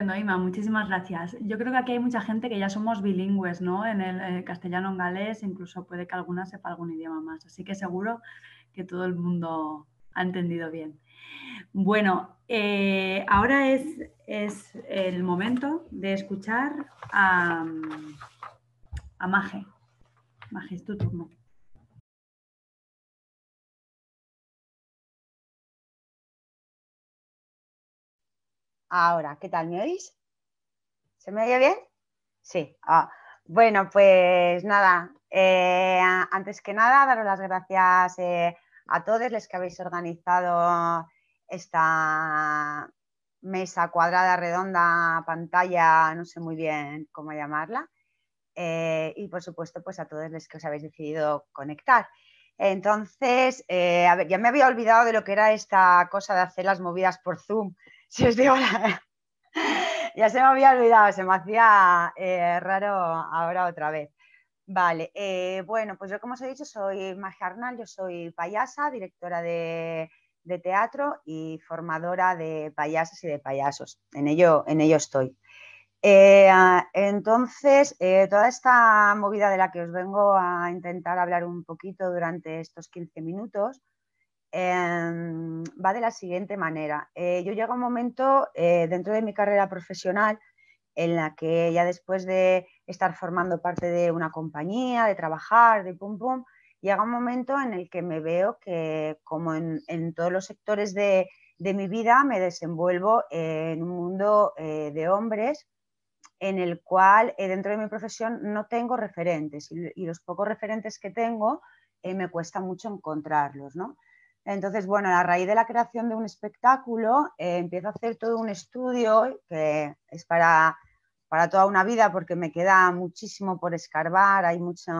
No, Ima, muchísimas gracias. Yo creo que aquí hay mucha gente que ya somos bilingües, ¿no? En el eh, castellano, en galés, incluso puede que alguna sepa algún idioma más. Así que seguro que todo el mundo ha entendido bien. Bueno, eh, ahora es, es, el momento de escuchar a, mm, a Maje. Maje, es tu turno. Ahora, ¿qué tal? ¿Me oís? ¿Se me oye bien? Sí. Ah, bueno, pues nada, eh, antes que nada, daros las gracias eh, a todos los que habéis organizado esta mesa cuadrada, redonda, pantalla, no sé muy bien cómo llamarla. Eh, y por supuesto, pues a todos los que os habéis decidido conectar. Entonces, a ver, ya me había olvidado de lo que era esta cosa de hacer las movidas por Zoom si os digo ya se me había olvidado, se me hacía eh, raro ahora otra vez. Vale, eh, bueno, pues yo como os he dicho soy Magia Arnal, yo soy payasa, directora de, teatro y formadora de payasas y de payasos. En ello, estoy. Eh, ah, entonces, toda esta movida de la que os vengo a intentar hablar un poquito durante estos 15 minutos Em, va de la siguiente manera. Eh, yo llego a un momento eh, dentro de mi carrera profesional en la que ya después de estar formando parte de una compañía, de trabajar, de pum pum, llega un momento en el que me veo que como en, todos los sectores de, mi vida me desenvuelvo en un mundo eh, de hombres en el cual dentro de mi profesión no tengo referentes y, los pocos referentes que tengo me cuesta mucho encontrarlos, ¿no? Entonces, bueno, a raíz de la creación de un espectáculo, eh, empiezo a hacer todo un estudio que es para, toda una vida porque me queda muchísimo por escarbar, hay mucho,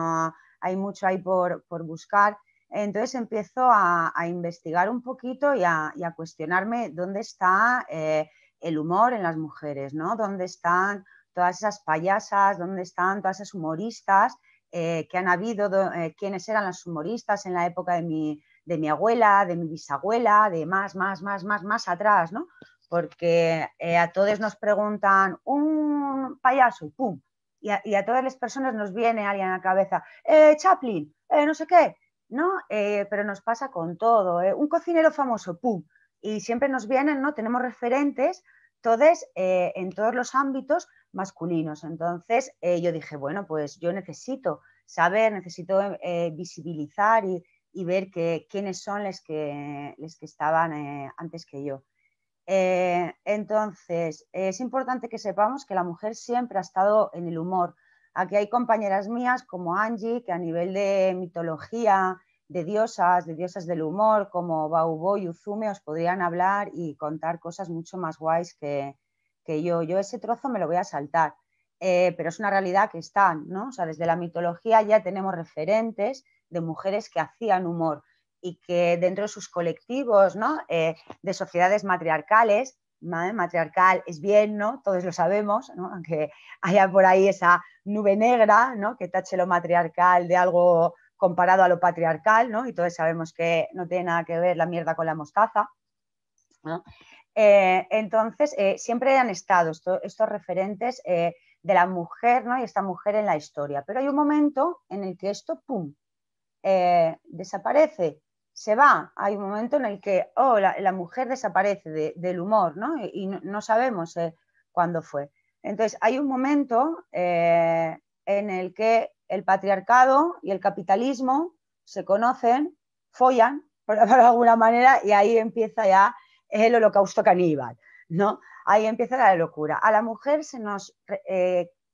hay mucho ahí por, buscar. Entonces empiezo a, investigar un poquito y a, cuestionarme dónde está eh, el humor en las mujeres, ¿no? ¿Dónde están todas esas payasas? ¿Dónde están todas esas humoristas eh, que han habido? quiénes eran las humoristas en la época de mi de mi abuela, de mi bisabuela, de más, más, más, más, más atrás, ¿no? Porque eh, a todos nos preguntan un payaso y pum, y a, todas las personas nos viene alguien a la cabeza, eh, Chaplin, eh, no sé qué, ¿no? Eh, pero nos pasa con todo, un cocinero famoso, pum, y siempre nos vienen, ¿no? Tenemos referentes, todos en todos los ámbitos masculinos. Entonces yo dije, bueno, pues yo necesito saber, necesito visibilizar y y ver quiénes son los que, que estaban eh, antes que yo. Eh, entonces, es importante que sepamos que la mujer siempre ha estado en el humor. Aquí hay compañeras mías como Angie, que a nivel de mitología, de diosas, de diosas del humor, como Baubo y Uzume, os podrían hablar y contar cosas mucho más guays que, yo. Yo ese trozo me lo voy a saltar, eh, pero es una realidad que están, ¿no? O sea, desde la mitología ya tenemos referentes de mujeres que hacían humor y que dentro de sus colectivos ¿no? Eh, de sociedades matriarcales, matriarcal es bien, ¿no? todos lo sabemos, ¿no? aunque haya por ahí esa nube negra ¿no? que tache lo matriarcal de algo comparado a lo patriarcal, ¿no? y todos sabemos que no tiene nada que ver la mierda con la mostaza. Eh, entonces, eh, siempre han estado estos referentes de la mujer ¿no? y esta mujer en la historia, pero hay un momento en el que esto, ¡pum!, eh, desaparece, se va. Hay un momento en el que oh, la, mujer desaparece del humor, ¿no? Y, no, sabemos eh, cuándo fue. Entonces, hay un momento eh, en el que el patriarcado y el capitalismo se conocen, follan, por, alguna manera, y ahí empieza ya el holocausto caníbal, ¿no? Ahí empieza la locura. A la mujer se nos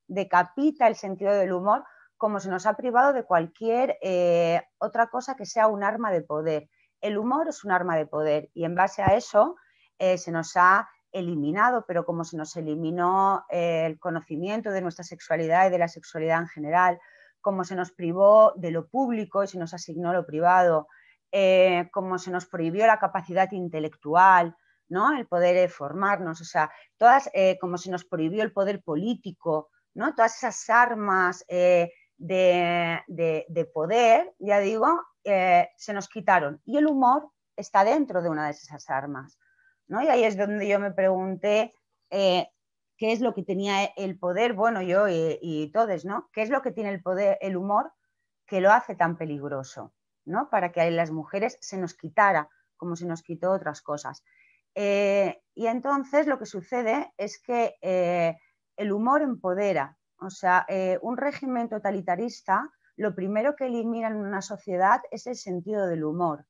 decapita el sentido del humor como se nos ha privado de cualquier eh, otra cosa que sea un arma de poder. El humor es un arma de poder y en base a eso eh, se nos ha eliminado, pero como se nos eliminó eh, el conocimiento de nuestra sexualidad y de la sexualidad en general, como se nos privó de lo público y se nos asignó lo privado, como se nos prohibió la capacidad intelectual, ¿no? el poder formarnos, o sea, todas, como se nos prohibió el poder político, ¿no? todas esas armas de, poder, ya digo, eh, se nos quitaron. Y el humor está dentro de una de esas armas. ¿no? Y ahí es donde yo me pregunté eh, qué es lo que tenía el poder, bueno, yo y, todos, ¿no? ¿Qué es lo que tiene el poder, el humor, que lo hace tan peligroso, ¿no? Para que a las mujeres se nos quitara, como se nos quitó otras cosas. Eh, y entonces lo que sucede es que el humor empodera, o sea, eh, un régimen totalitarista, lo primero que elimina en una sociedad es el sentido del humor,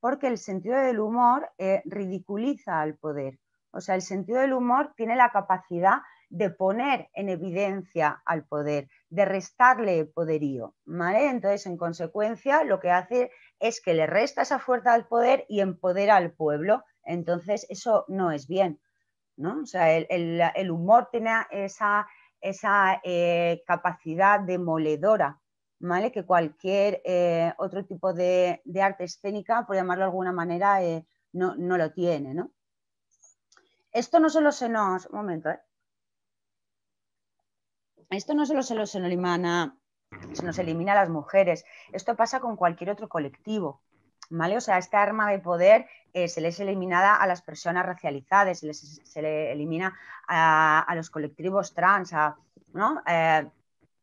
porque el sentido del humor eh, ridiculiza al poder. O sea, el sentido del humor tiene la capacidad de poner en evidencia al poder, de restarle poderío. Entonces, en consecuencia, lo que hace es que le resta esa fuerza al poder y empodera al pueblo. Entonces, eso no es bien. ¿no? O sea, el humor tiene esa esa eh, capacidad demoledora, ¿vale? Que cualquier eh, otro tipo de, arte escénica, por llamarlo de alguna manera, eh, no, lo tiene, Esto no solo se nos... Un momento, Esto no solo se nos se nos elimina a las mujeres, esto pasa con cualquier otro colectivo, o sea, esta arma de poder eh, se les eliminada a las personas racializadas, se les se le elimina a, los colectivos trans, a, ¿no? Eh,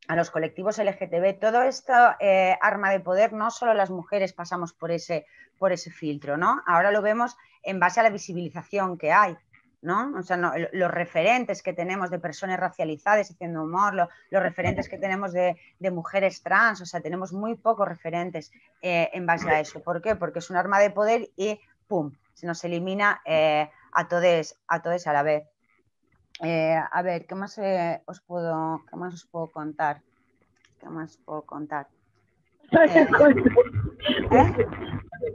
a los colectivos LGTB. Todo esto eh, arma de poder, no solo las mujeres pasamos por ese, por ese filtro, ¿no? Ahora lo vemos en base a la visibilización que hay los referentes que tenemos de personas racializadas haciendo humor, los referentes que tenemos de, mujeres trans, o sea, tenemos muy pocos referentes eh, en base a eso. ¿Por qué? Porque es un arma de poder y ¡pum! Se nos elimina eh, a todos a a la vez. Eh, a ver, ¿qué más, os puedo, ¿qué más os puedo contar? ¿Qué más puedo contar?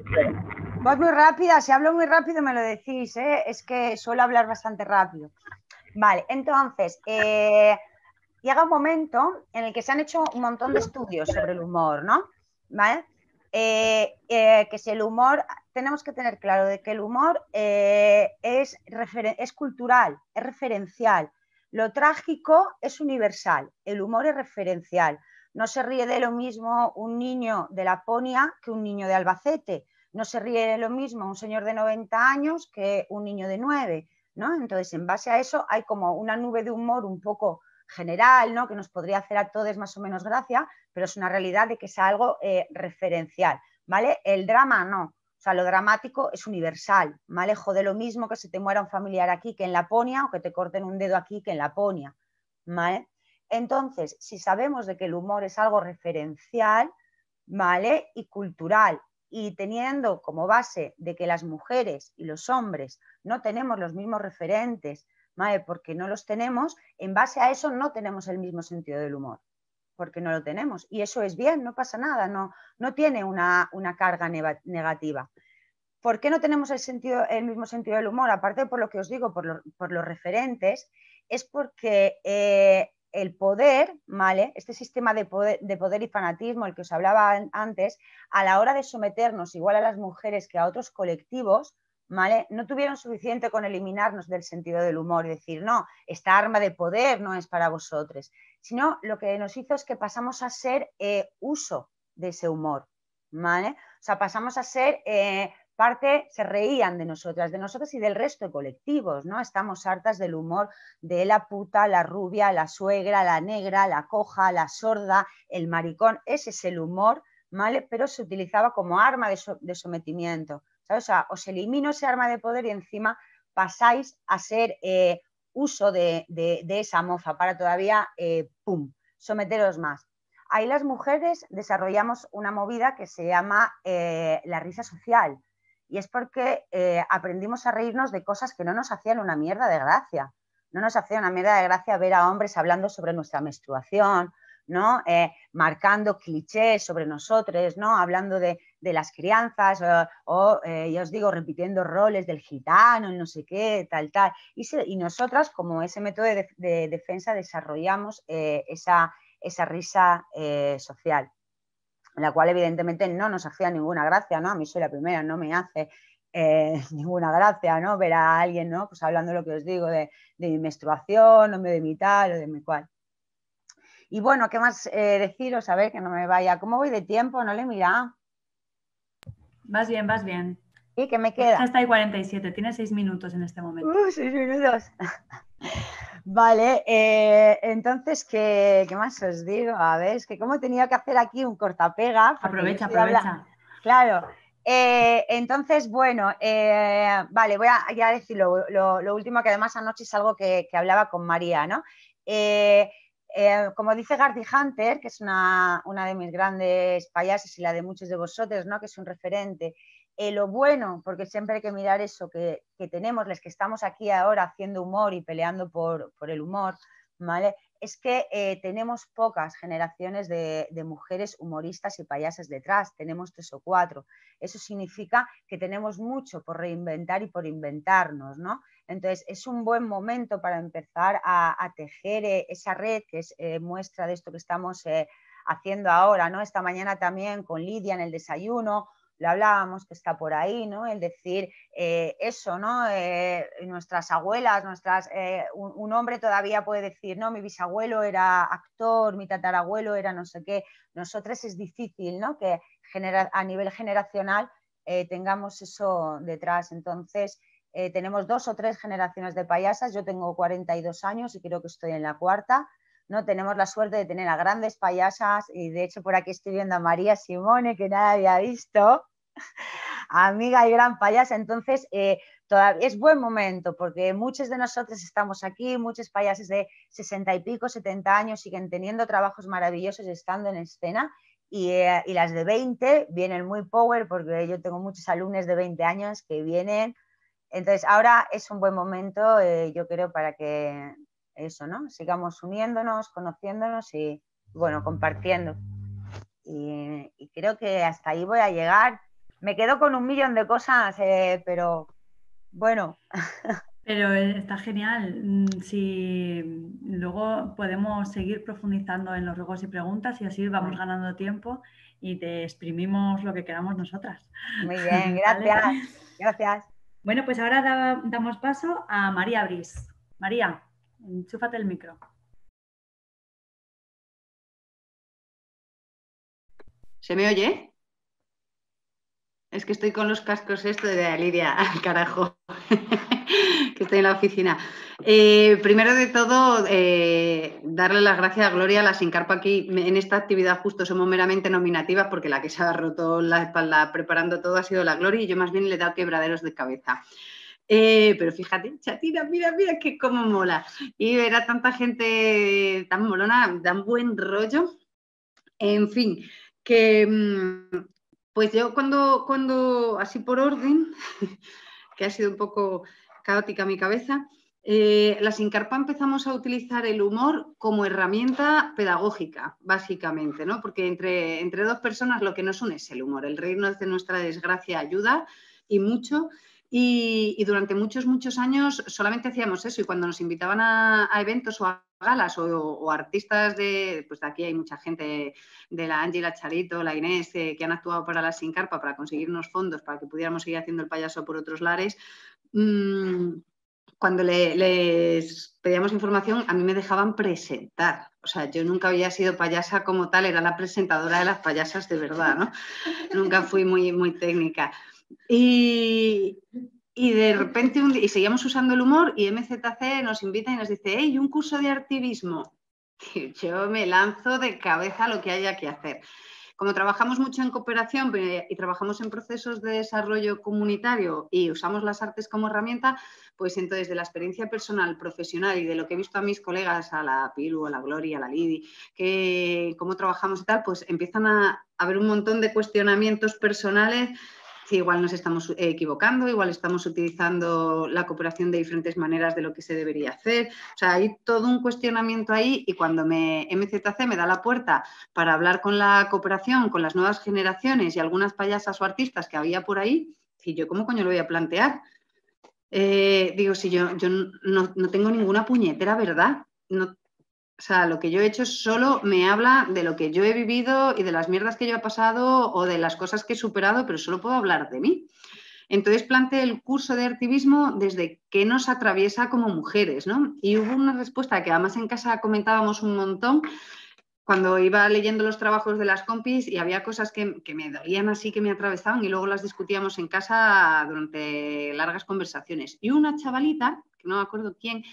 Vos muy rápida, si hablo muy rápido me lo decís, ¿eh? es que suelo hablar bastante rápido. Vale, entonces, eh, llega un momento en el que se han hecho un montón de estudios sobre el humor, ¿no? ¿Vale? Eh, que si el humor, tenemos que tener claro de que el humor es, es, cultural, es referencial. Lo trágico es universal, el humor es referencial. No se ríe de lo mismo un niño de Laponia que un niño de Albacete no se ríe lo mismo un señor de 90 años que un niño de 9, ¿no? Entonces, en base a eso hay como una nube de humor un poco general, ¿no? Que nos podría hacer a todos más o menos gracia, pero es una realidad de que es algo eh, referencial, ¿vale? El drama no. O sea, lo dramático es universal, ¿vale? de lo mismo que se te muera un familiar aquí que en Laponia o que te corten un dedo aquí que en Laponia, ¿vale? Entonces, si sabemos de que el humor es algo referencial, ¿vale? Y cultural y teniendo como base de que las mujeres y los hombres no tenemos los mismos referentes, porque no los tenemos, en base a eso no tenemos el mismo sentido del humor, porque no lo tenemos. Y eso es bien, no pasa nada, no, no tiene una, carga negativa. ¿Por qué no tenemos el, sentido, el mismo sentido del humor? Aparte por lo que os digo, por, los referentes, es porque eh, el poder, ¿vale? Este sistema de poder, y fanatismo, el que os hablaba antes, a la hora de someternos igual a las mujeres que a otros colectivos, ¿vale? No tuvieron suficiente con eliminarnos del sentido del humor y decir, no, esta arma de poder no es para vosotros, sino lo que nos hizo es que pasamos a ser eh, uso de ese humor, ¿vale? O sea, pasamos a ser eh, parte se reían de nosotras, de nosotras y del resto de colectivos, ¿no? Estamos hartas del humor de la puta, la rubia, la suegra, la negra, la coja, la sorda, el maricón, ese es el humor, ¿vale? Pero se utilizaba como arma de, sometimiento, ¿sabes? O sea, os elimino ese arma de poder y encima pasáis a ser eh, uso de, esa mofa para todavía, eh, ¡pum!, someteros más. Ahí las mujeres desarrollamos una movida que se llama eh, la risa social, y es porque eh, aprendimos a reírnos de cosas que no nos hacían una mierda de gracia. No nos hacía una mierda de gracia ver a hombres hablando sobre nuestra menstruación, ¿no? Eh, marcando clichés sobre nosotros, ¿no? Hablando de, las crianzas eh, o, ya os digo, repitiendo roles del gitano, no sé qué, tal, tal. Y, nosotras, como ese método de, defensa, desarrollamos esa, risa social la cual evidentemente no nos hacía ninguna gracia, ¿no? A mí soy la primera, no me hace eh, ninguna gracia, ¿no? Ver a alguien, ¿no? Pues hablando lo que os digo de, mi menstruación, o de mi tal, o de mi cual. Y bueno, ¿qué más eh, deciros? A ver, que no me vaya. ¿Cómo voy de tiempo? No le mira. Vas bien, vas bien. ¿Y qué me queda? Hasta hay 47, tienes 6 minutos en este momento. 6 uh, minutos. Vale, eh, entonces, ¿qué, más os digo? A ver, es que como he tenido que hacer aquí un cortapega. Aprovecha, aprovecha. Claro. Eh, entonces, bueno, eh, vale, voy a decir lo, último que además anoche es algo que, hablaba con María, ¿no? como dice Gardi Hunter, que es una, de mis grandes payases y la de muchos de vosotros, ¿no? Que es un referente, eh, lo bueno, porque siempre hay que mirar eso que, tenemos, los que estamos aquí ahora haciendo humor y peleando por, el humor, Es que eh, tenemos pocas generaciones de, mujeres humoristas y payasas detrás, tenemos tres o cuatro. Eso significa que tenemos mucho por reinventar y por inventarnos, ¿no? Entonces, es un buen momento para empezar a, tejer eh, esa red que es muestra de esto que estamos haciendo ahora, ¿no? Esta mañana también con Lidia en el desayuno le hablábamos, que está por ahí, ¿no? El decir eh, eso, ¿no? Eh, nuestras abuelas, nuestras, eh, un, hombre todavía puede decir, no, mi bisabuelo era actor, mi tatarabuelo era no sé qué. Nosotros es difícil, ¿no? Que a nivel generacional tengamos eso detrás. Entonces, tenemos dos o tres generaciones de payasas. Yo tengo 42 años y creo que estoy en la cuarta. ¿no? Tenemos la suerte de tener a grandes payasas y de hecho por aquí estoy viendo a María Simone, que nadie había visto, amiga y gran payasa. Entonces, eh, todavía es buen momento porque muchos de nosotros estamos aquí, muchos payases de 60 y pico, 70 años siguen teniendo trabajos maravillosos estando en escena. Y, eh, las de 20 vienen muy power porque yo tengo muchos alumnos de 20 años que vienen. Entonces, ahora es un buen momento, eh, yo creo, para que eso, ¿no? Sigamos uniéndonos, conociéndonos y, bueno, compartiendo. y, creo que hasta ahí voy a llegar me quedo con un millón de cosas, eh, pero bueno. Pero eh, está genial. Mm, si luego podemos seguir profundizando en los ruegos y preguntas y así vamos mm. ganando tiempo y te exprimimos lo que queramos nosotras. Muy bien, gracias. Gracias. Bueno, pues ahora damos paso a María Bris. María, enchúfate el micro. ¿Se me oye? Es que estoy con los cascos esto de Lidia, al carajo, que estoy en la oficina. Eh, primero de todo, eh, darle las gracias a Gloria, la Sincarpa aquí. En esta actividad justo somos meramente nominativas porque la que se ha roto la espalda preparando todo ha sido la Gloria y yo más bien le he dado quebraderos de cabeza. Eh, pero fíjate, chatina, mira, mira qué cómo mola. Y ver a tanta gente tan molona, tan buen rollo. En fin, que mm, pues yo cuando, cuando así por orden, que ha sido un poco caótica mi cabeza, la eh, las Incarpa empezamos a utilizar el humor como herramienta pedagógica, básicamente, ¿no? Porque entre, entre dos personas lo que nos une es el humor, el reino de nuestra desgracia ayuda y mucho, y, durante muchos, muchos años solamente hacíamos eso y cuando nos invitaban a, eventos o a galas o, artistas de, pues de aquí hay mucha gente de la Ángela Charito, la Inés, eh, que han actuado para la Sincarpa para conseguirnos fondos para que pudiéramos seguir haciendo el payaso por otros lares. Mm, cuando les pedíamos información, a mí me dejaban presentar. O sea, yo nunca había sido payasa como tal, era la presentadora de las payasas de verdad, ¿no? nunca fui muy, muy técnica. Y, y de repente y seguíamos usando el humor y MZC nos invita y nos dice, hey, un curso de activismo. yo me lanzo de cabeza lo que haya que hacer. Como trabajamos mucho en cooperación y trabajamos en procesos de desarrollo comunitario y usamos las artes como herramienta, pues entonces de la experiencia personal, profesional y de lo que he visto a mis colegas, a la Pilu, a la Gloria, a la Lidi, que cómo trabajamos y tal, pues empiezan a haber un montón de cuestionamientos personales igual nos estamos eh, equivocando, igual estamos utilizando la cooperación de diferentes maneras de lo que se debería hacer. O sea, hay todo un cuestionamiento ahí y cuando me, MZC me da la puerta para hablar con la cooperación, con las nuevas generaciones y algunas payasas o artistas que había por ahí, y yo, ¿cómo coño lo voy a plantear? Eh, digo, si yo, yo no, no, tengo ninguna puñetera verdad, no, o sea, lo que yo he hecho solo me habla de lo que yo he vivido y de las mierdas que yo he pasado o de las cosas que he superado, pero solo puedo hablar de mí. Entonces planteé el curso de activismo desde qué nos atraviesa como mujeres, ¿no? Y hubo una respuesta que además en casa comentábamos un montón cuando iba leyendo los trabajos de las compis y había cosas que, me dolían así, que me atravesaban y luego las discutíamos en casa durante largas conversaciones. Y una chavalita, que no me acuerdo quién,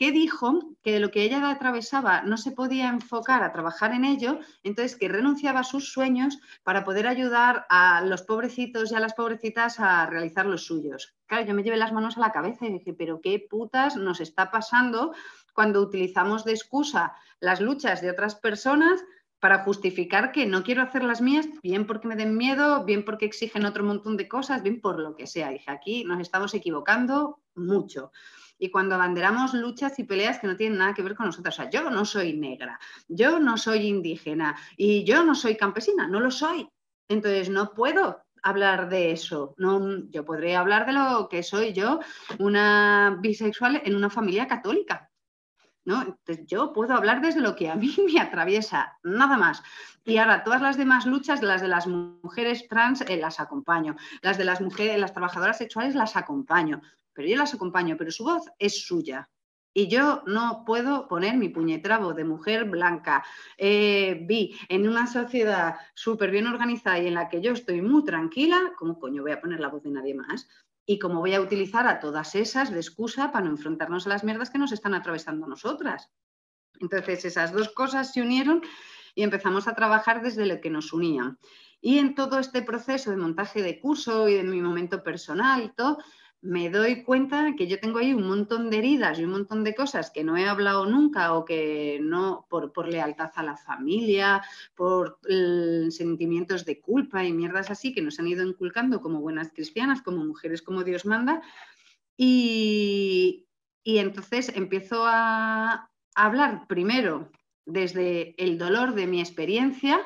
que dijo que de lo que ella atravesaba no se podía enfocar a trabajar en ello, entonces que renunciaba a sus sueños para poder ayudar a los pobrecitos y a las pobrecitas a realizar los suyos. Claro, yo me llevé las manos a la cabeza y dije, pero qué putas nos está pasando cuando utilizamos de excusa las luchas de otras personas para justificar que no quiero hacer las mías, bien porque me den miedo, bien porque exigen otro montón de cosas, bien por lo que sea. Dije, aquí nos estamos equivocando mucho y cuando abanderamos luchas y peleas que no tienen nada que ver con nosotros. O sea, yo no soy negra, yo no soy indígena y yo no soy campesina, no lo soy. Entonces no puedo hablar de eso. No, yo podría hablar de lo que soy yo, una bisexual en una familia católica. ¿No? Entonces, yo puedo hablar desde lo que a mí me atraviesa, nada más. Y ahora, todas las demás luchas, las de las mujeres trans, eh, las acompaño. Las de las mujeres, las trabajadoras sexuales, las acompaño yo las acompaño, pero su voz es suya. Y yo no puedo poner mi puñetrabo de mujer blanca, vi eh, en una sociedad súper bien organizada y en la que yo estoy muy tranquila, ¿cómo coño voy a poner la voz de nadie más? Y cómo voy a utilizar a todas esas de excusa para no enfrentarnos a las mierdas que nos están atravesando nosotras. Entonces esas dos cosas se unieron y empezamos a trabajar desde lo que nos unía. Y en todo este proceso de montaje de curso y de mi momento personal todo, me doy cuenta que yo tengo ahí un montón de heridas y un montón de cosas que no he hablado nunca o que no, por, por lealtad a la familia, por sentimientos de culpa y mierdas así que nos han ido inculcando como buenas cristianas, como mujeres, como Dios manda. Y, y entonces empiezo a hablar primero desde el dolor de mi experiencia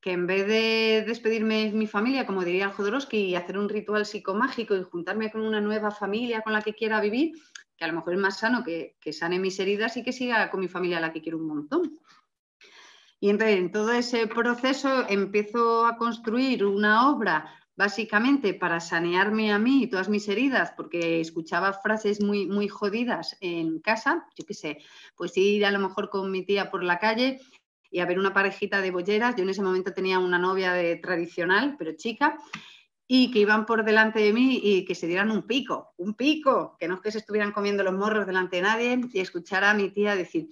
que en vez de despedirme de mi familia, como diría Jodorowsky, y hacer un ritual psicomágico y juntarme con una nueva familia con la que quiera vivir, que a lo mejor es más sano que, que sane mis heridas y que siga con mi familia a la que quiero un montón. Y entonces, en todo ese proceso empiezo a construir una obra básicamente para sanearme a mí y todas mis heridas, porque escuchaba frases muy, muy jodidas en casa, yo qué sé, pues ir a lo mejor con mi tía por la calle y a ver una parejita de bolleras. Yo en ese momento tenía una novia de, tradicional, pero chica, y que iban por delante de mí y que se dieran un pico, un pico, que no es que se estuvieran comiendo los morros delante de nadie y escuchar a mi tía decir,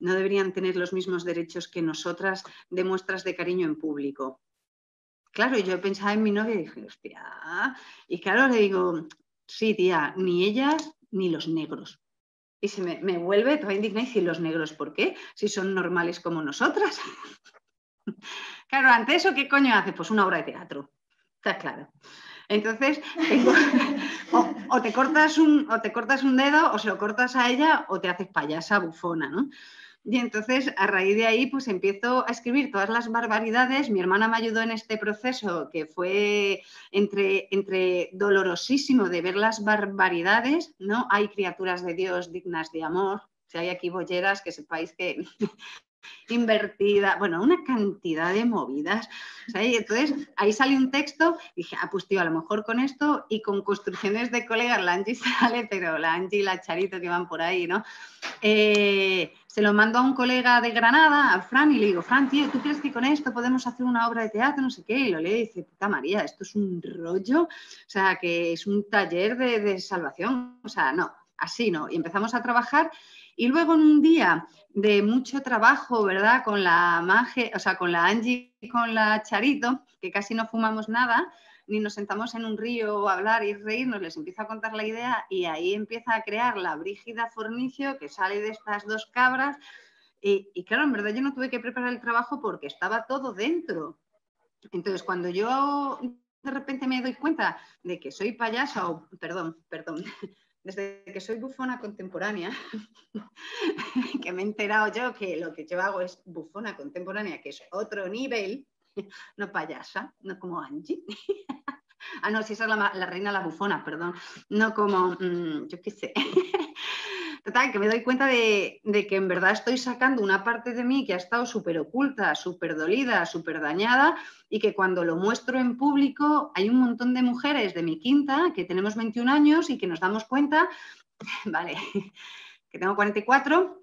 no deberían tener los mismos derechos que nosotras de muestras de cariño en público. Claro, yo pensaba en mi novia y dije, hostia. Y claro, le digo, sí, tía, ni ellas ni los negros. Y se me, vuelve toda indigna y dice, ¿los negros por qué? Si son normales como nosotras. claro, ante eso, ¿qué coño hace? Pues una obra de teatro. Está claro. Entonces, o, te cortas o te cortas un dedo, o se lo cortas a ella, o te haces payasa bufona, ¿no? Y entonces, a raíz de ahí, pues empiezo a escribir todas las barbaridades. Mi hermana me ayudó en este proceso que fue entre, entre dolorosísimo de ver las barbaridades, ¿no? Hay criaturas de Dios dignas de amor. Si hay aquí bolleras, que sepáis que invertida, bueno, una cantidad de movidas. entonces ahí sale un texto y dije, ah, pues tío, a lo mejor con esto y con construcciones de colegas, la Angie sale, pero la Angie y la Charito que van por ahí, ¿no? Eh, se lo mando a un colega de Granada, a Fran, y le digo, Fran, tío, ¿tú crees que con esto podemos hacer una obra de teatro? No sé qué. Y lo lee y dice, puta María, esto es un rollo, o sea, que es un taller de salvación, o sea, no así, ¿no? Y empezamos a trabajar y luego en un día de mucho trabajo, ¿verdad? Con la Maje, o sea, con la Angie y con la Charito, que casi no fumamos nada, ni nos sentamos en un río a hablar y reírnos, les empieza a contar la idea y ahí empieza a crear la Brígida Fornicio que sale de estas dos cabras. Y, claro, en verdad yo no tuve que preparar el trabajo porque estaba todo dentro. Entonces, cuando yo de repente me doy cuenta de que soy payaso, perdón, perdón, desde que soy bufona contemporánea, que me he enterado yo que lo que yo hago es bufona contemporánea, que es otro nivel, no payasa, no como Angie. ah, no, si esa es la, reina la bufona, perdón, no como, mm, yo qué sé. Total, que me doy cuenta de, que en verdad estoy sacando una parte de mí que ha estado súper oculta, súper dolida, súper dañada y que cuando lo muestro en público hay un montón de mujeres de mi quinta que tenemos 21 años y que nos damos cuenta, vale, que tengo 44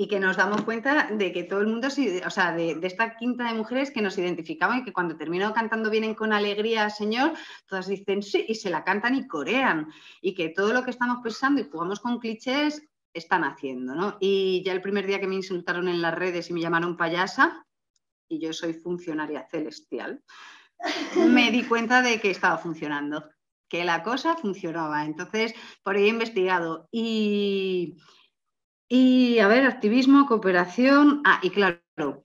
y que nos damos cuenta de que todo el mundo, o sea, de, esta quinta de mujeres que nos identificaban y que cuando terminó cantando vienen con alegría, Señor, todas dicen sí y se la cantan y corean. Y que todo lo que estamos pensando y jugamos con clichés están haciendo, ¿no? Y ya el primer día que me insultaron en las redes y me llamaron payasa, y yo soy funcionaria celestial, me di cuenta de que estaba funcionando, que la cosa funcionaba. Entonces, por ahí he investigado y... Y a ver, activismo, cooperación. Ah, y claro,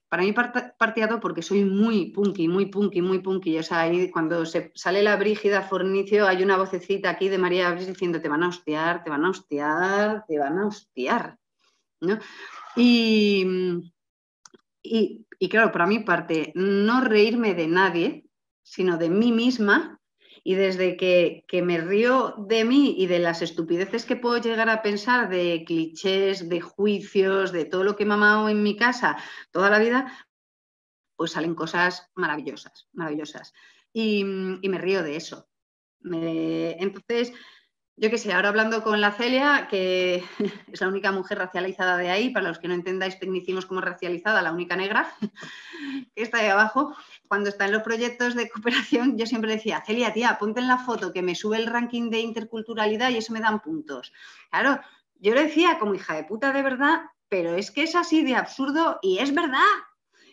para mí parteado porque soy muy punky, muy punky, muy punky. O sea, ahí cuando se sale la Brígida Fornicio hay una vocecita aquí de María Abril diciendo te van a hostiar, te van a hostiar, te van a hostiar. ¿No? Y, claro, para mi parte no reírme de nadie, sino de mí misma y desde que, me río de mí y de las estupideces que puedo llegar a pensar, de clichés, de juicios, de todo lo que he mamado en mi casa toda la vida, pues salen cosas maravillosas, maravillosas. Y, me río de eso. entonces, yo qué sé, ahora hablando con la Celia, que es la única mujer racializada de ahí, para los que no entendáis tecnicismos como racializada, la única negra, que está ahí abajo, cuando está en los proyectos de cooperación, yo siempre decía, Celia, tía, ponte en la foto que me sube el ranking de interculturalidad y eso me dan puntos. Claro, yo le decía como hija de puta de verdad, pero es que es así de absurdo y es verdad.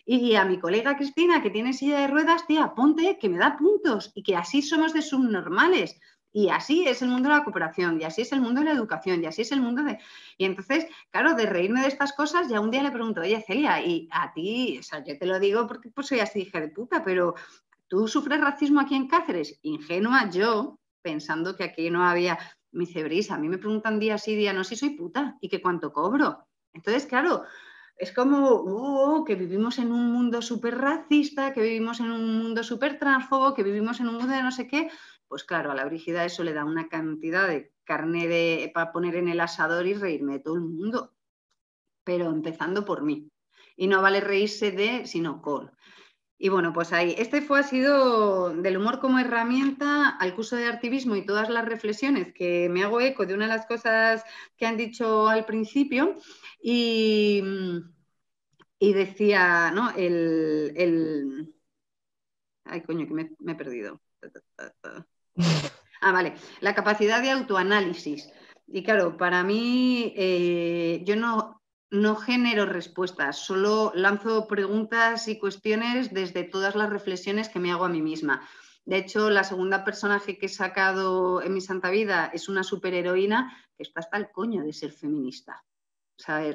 Y a mi colega Cristina, que tiene silla de ruedas, tía, ponte que me da puntos y que así somos de subnormales. Y así es el mundo de la cooperación, y así es el mundo de la educación, y así es el mundo de... Y entonces, claro, de reírme de estas cosas, ya un día le pregunto, oye, Celia, y a ti, o sea, yo te lo digo porque pues, soy así hija de puta, pero tú sufres racismo aquí en Cáceres, ingenua yo, pensando que aquí no había... Mi cebrisa. a mí me preguntan día sí, día no, si soy puta, y que cuánto cobro. Entonces, claro, es como oh, que vivimos en un mundo súper racista, que vivimos en un mundo súper transfobo, que vivimos en un mundo de no sé qué. Pues claro, a la Brígida eso le da una cantidad de carne de, para poner en el asador y reírme de todo el mundo, pero empezando por mí. Y no vale reírse de, sino con. Y bueno, pues ahí, este fue, ha sido del humor como herramienta al curso de activismo y todas las reflexiones que me hago eco de una de las cosas que han dicho al principio. Y, decía, ¿no? El, Ay, coño, que me, he perdido. Ah, vale. La capacidad de autoanálisis. Y claro, para mí eh, yo no, no genero respuestas, solo lanzo preguntas y cuestiones desde todas las reflexiones que me hago a mí misma. De hecho, la segunda personaje que he sacado en mi santa vida es una superheroína que está hasta el coño de ser feminista.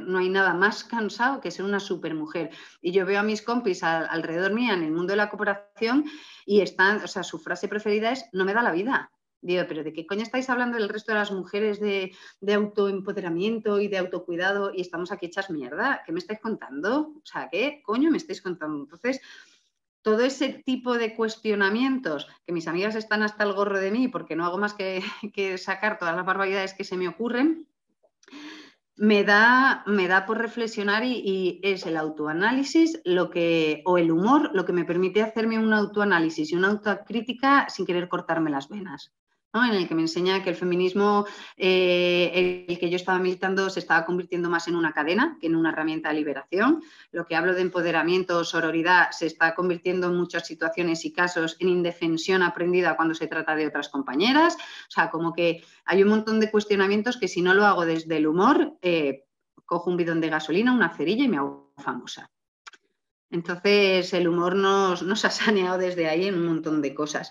No hay nada más cansado que ser una supermujer. Y yo veo a mis compis alrededor mía en el mundo de la cooperación y están, o sea, su frase preferida es, no me da la vida. Digo, pero ¿de qué coño estáis hablando el resto de las mujeres de, de autoempoderamiento y de autocuidado y estamos aquí hechas mierda? ¿Qué me estáis contando? O sea, ¿qué coño me estáis contando? Entonces, todo ese tipo de cuestionamientos, que mis amigas están hasta el gorro de mí porque no hago más que, que sacar todas las barbaridades que se me ocurren, me da, me da por reflexionar y, es el autoanálisis lo que, o el humor lo que me permite hacerme un autoanálisis y una autocrítica sin querer cortarme las venas en el que me enseña que el feminismo, eh, el, que yo estaba militando, se estaba convirtiendo más en una cadena que en una herramienta de liberación. Lo que hablo de empoderamiento, sororidad, se está convirtiendo en muchas situaciones y casos en indefensión aprendida cuando se trata de otras compañeras. O sea, como que hay un montón de cuestionamientos que si no lo hago desde el humor, eh, cojo un bidón de gasolina, una cerilla y me hago famosa. Entonces, el humor nos, nos ha saneado desde ahí en un montón de cosas.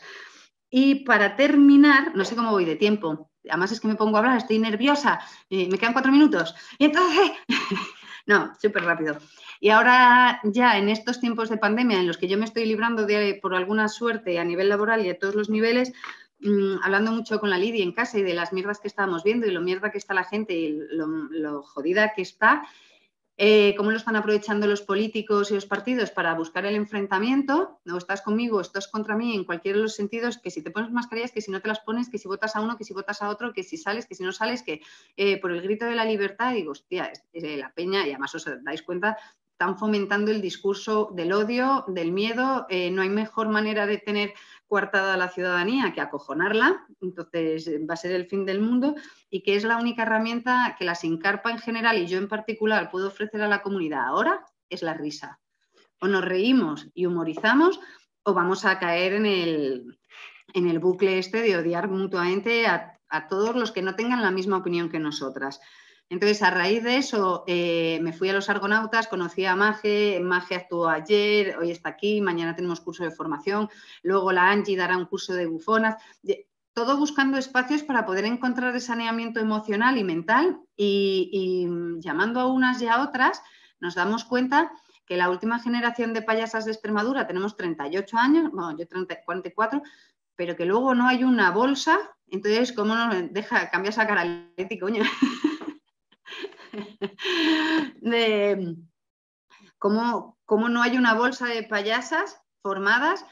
Y para terminar, no sé cómo voy de tiempo, además es que me pongo a hablar, estoy nerviosa, eh, me quedan cuatro minutos. Y entonces, no, súper rápido. Y ahora ya en estos tiempos de pandemia en los que yo me estoy librando de, por alguna suerte a nivel laboral y a todos los niveles, mm, hablando mucho con la Lidia en casa y de las mierdas que estábamos viendo y lo mierda que está la gente y lo jodida que está, eh, cómo lo están aprovechando los políticos y los partidos para buscar el enfrentamiento, ¿No estás conmigo, estás contra mí en cualquiera de los sentidos, que si te pones mascarillas, que si no te las pones, que si votas a uno, que si votas a otro, que si sales, que si no sales, que eh, por el grito de la libertad, digo, hostia, es, la peña, y además os dais cuenta, están fomentando el discurso del odio, del miedo, eh, no hay mejor manera de tener coartada a la ciudadanía que acojonarla, entonces eh, va a ser el fin del mundo, y que es la única herramienta que la Sincarpa en general y yo en particular puedo ofrecer a la comunidad ahora, es la risa. O nos reímos y humorizamos, o vamos a caer en el, bucle este de odiar mutuamente a todos los que no tengan la misma opinión que nosotras. Entonces, a raíz de eso, eh, me fui a los Argonautas, conocí a Maje, Maje actuó ayer, hoy está aquí, mañana tenemos curso de formación, luego la Angie dará un curso de bufonas, todo buscando espacios para poder encontrar el saneamiento emocional y mental y, mm, llamando a unas y a otras, nos damos cuenta que la última generación de payasas de Extremadura, tenemos 38 años, bueno, yo 30, 44, pero que luego no hay una bolsa, entonces, ¿cómo no deja, cambia esa cara coño? de cómo, no hay una bolsa de payasas formadas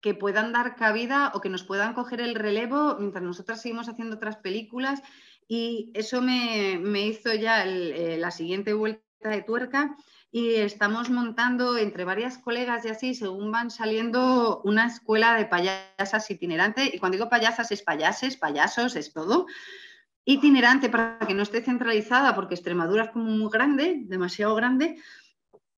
que puedan dar cabida o que nos puedan coger el relevo mientras nosotras seguimos haciendo otras películas. Y eso me, hizo ya eh, la siguiente vuelta de tuerca y estamos montando entre varias colegas y así, según van saliendo, una escuela de payasas itinerante. Y cuando digo payasas es payases, payasos, es todo itinerante para que no esté centralizada, porque Extremadura es como muy grande, demasiado grande,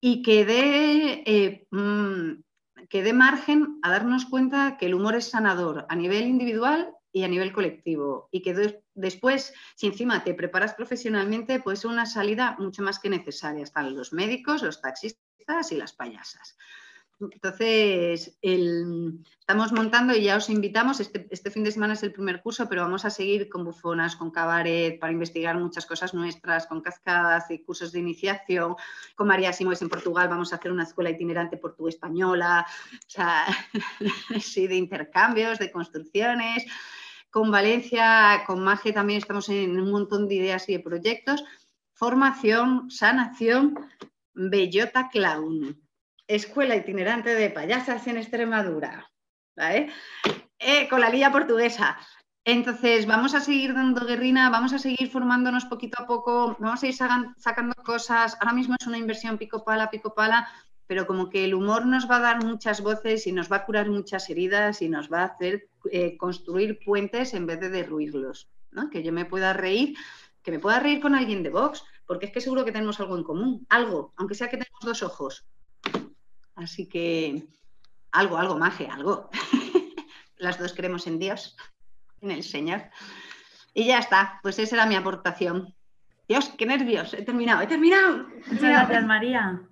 y que dé, eh, mm, que margen a darnos cuenta que el humor es sanador a nivel individual y a nivel colectivo, y que después, si encima te preparas profesionalmente, puede ser una salida mucho más que necesaria. Están los médicos, los taxistas y las payasas. Entonces, estamos montando y ya os invitamos. Este, este, fin de semana es el primer curso, pero vamos a seguir con bufonas, con cabaret, para investigar muchas cosas nuestras, con cascadas y cursos de iniciación. Con María Simoes en Portugal vamos a hacer una escuela itinerante tu o sea, sí, de intercambios, de construcciones. Con Valencia, con Maje también estamos en un montón de ideas y de proyectos. Formación, sanación, bellota clown Escuela Itinerante de Payasas en Extremadura, ¿vale? Eh, con la Liga Portuguesa. Entonces, vamos a seguir dando guerrina, vamos a seguir formándonos poquito a poco, vamos a ir sacando cosas. Ahora mismo es una inversión pico pala, pico pala, pero como que el humor nos va a dar muchas voces y nos va a curar muchas heridas y nos va a hacer eh, construir puentes en vez de derruirlos. ¿no? Que yo me pueda reír, que me pueda reír con alguien de Vox, porque es que seguro que tenemos algo en común, algo, aunque sea que tenemos dos ojos, Así que algo, algo, maje, algo. Las dos creemos en Dios, en el Señor. Y ya está, pues esa era mi aportación. Dios, qué nervios, he terminado, he terminado. gracias, María.